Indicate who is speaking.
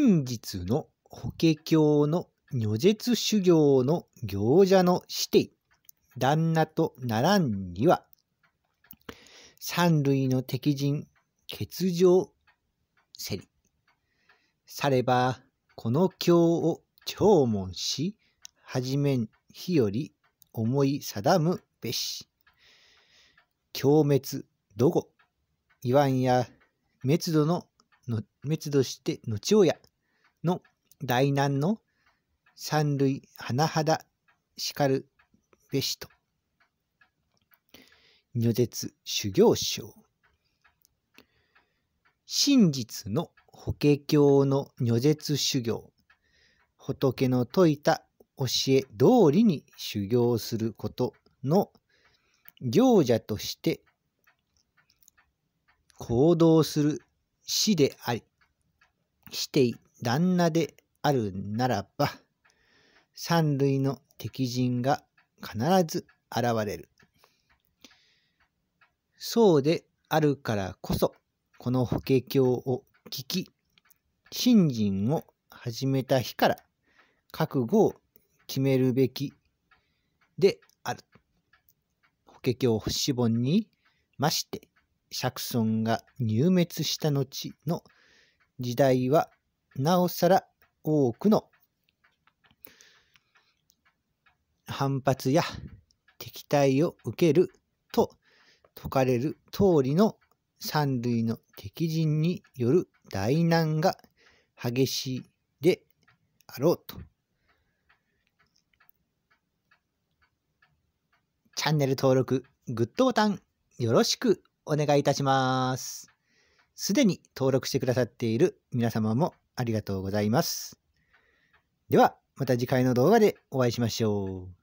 Speaker 1: 真実の法華経の如実修行の行者の指定、旦那とならんには、三類の敵人、欠場、せり。されば、この経を聴聞し、はじめん日より思い定むべし。強滅、ど後いわんや、滅度のの滅度して後親の大難の三類甚だしかるべしと。如絶修行賞。真実の法華経の如絶修行。仏の説いた教え通りに修行することの行者として行動する死であり、して旦那であるならば、三類の敵陣が必ず現れる。そうであるからこそ、この法華経を聞き、信心を始めた日から覚悟を決めるべきである。法華経本にまして、釈尊が入滅した後の時代はなおさら多くの反発や敵対を受けると説かれる通りの三類の敵陣による大難が激しいであろうと。チャンネル登録、グッドボタンよろしくお願いいたします。すでに登録してくださっている皆様もありがとうございます。では、また次回の動画でお会いしましょう。